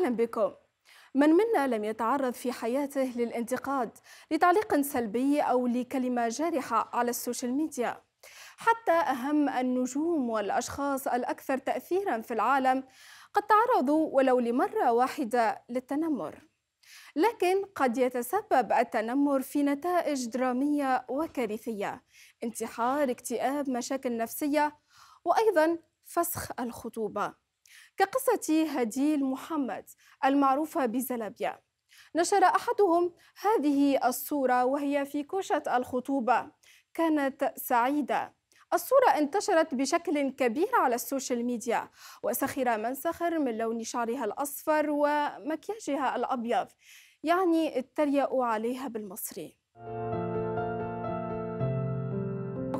أهلا بكم من منا لم يتعرض في حياته للانتقاد لتعليق سلبي أو لكلمة جارحة على السوشيال ميديا حتى أهم النجوم والأشخاص الأكثر تأثيرا في العالم قد تعرضوا ولو لمرة واحدة للتنمر لكن قد يتسبب التنمر في نتائج درامية وكارثية انتحار اكتئاب مشاكل نفسية وأيضا فسخ الخطوبة كقصة هديل محمد المعروفة بزلبيا نشر أحدهم هذه الصورة وهي في كوشة الخطوبة كانت سعيدة الصورة انتشرت بشكل كبير على السوشيال ميديا وسخر من سخر من لون شعرها الأصفر ومكياجها الأبيض يعني اتريقوا عليها بالمصري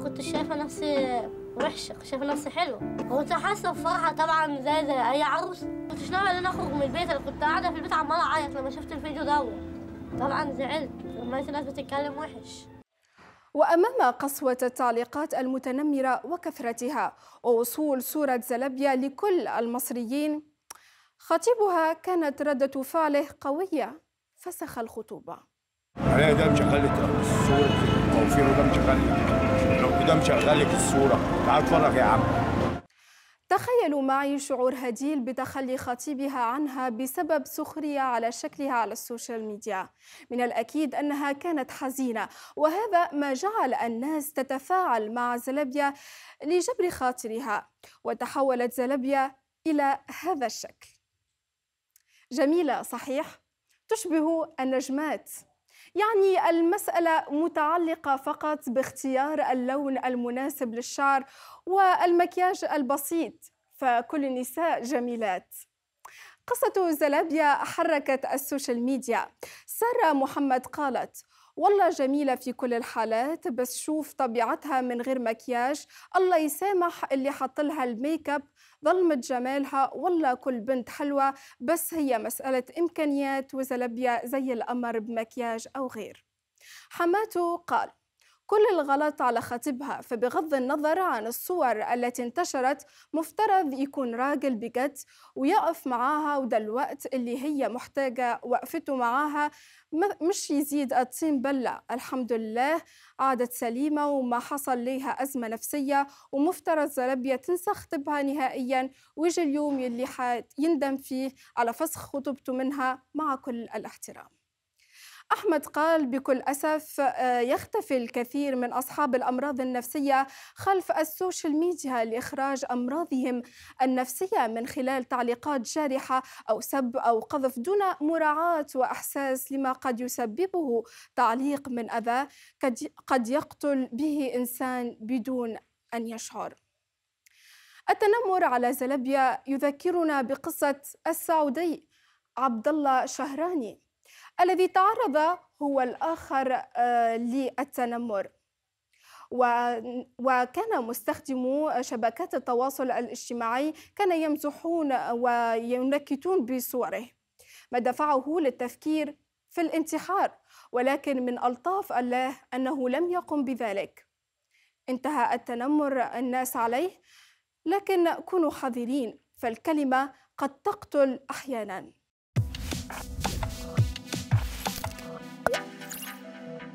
كنت شايفة نفسي وحشة شاف نفسي حلو كنت حاسة بفرحة طبعا زي زي أي عروس كنت ناوي إن أنا أخرج من البيت أنا كنت قاعدة في البيت عمالة أعيط لما شفت الفيديو دوت طبعا زعلت لما الناس بتتكلم وحش وأمام قسوة التعليقات المتنمرة وكثرتها ووصول صورة زلبيا لكل المصريين خطيبها كانت ردة فعله قوية فسخ الخطوبة انا ده مشغل لك الصوره او ده مشغل لك ده مشغل لك الصوره تعال اتفرج يا عم تخيلوا معي شعور هديل بتخلي خطيبها عنها بسبب سخرية على شكلها على السوشيال ميديا من الأكيد أنها كانت حزينة وهذا ما جعل الناس تتفاعل مع زلبيا لجبر خاطرها وتحولت زلبيا إلى هذا الشكل جميلة صحيح؟ تشبه النجمات يعني المسألة متعلقة فقط باختيار اللون المناسب للشعر والمكياج البسيط فكل النساء جميلات قصة زلابيا حركت السوشيال ميديا سارة محمد قالت والله جميله في كل الحالات بس شوف طبيعتها من غير مكياج الله يسامح اللي حط لها الميك اب ظلمت جمالها والله كل بنت حلوه بس هي مساله امكانيات وزلبيه زي القمر بمكياج او غير حماتو قال كل الغلط على خطيبها فبغض النظر عن الصور التي انتشرت مفترض يكون راجل بجد ويقف معاها وده الوقت اللي هي محتاجة وقفته معاها مش يزيد الطين بلة الحمد لله عادت سليمة وما حصل ليها أزمة نفسية ومفترض زلبية تنسى خطبها نهائيا ويجي اليوم اللي يندم فيه على فسخ خطوبته منها مع كل الاحترام أحمد قال بكل أسف آه، يختفي الكثير من أصحاب الأمراض النفسية خلف السوشيال ميديا لإخراج أمراضهم النفسية من خلال تعليقات جارحة أو سب أو قذف دون مراعاة وإحساس لما قد يسببه تعليق من أذى قد يقتل به إنسان بدون أن يشعر التنمر على زلبيا يذكرنا بقصة السعودي عبد الله شهراني الذي تعرض هو الآخر آه، للتنمر وكان مستخدمو شبكات التواصل الاجتماعي كان يمزحون وينكتون بصوره ما دفعه للتفكير في الانتحار ولكن من ألطاف الله أنه لم يقم بذلك انتهى التنمر الناس عليه لكن كونوا حذرين فالكلمة قد تقتل أحيانا Thank you.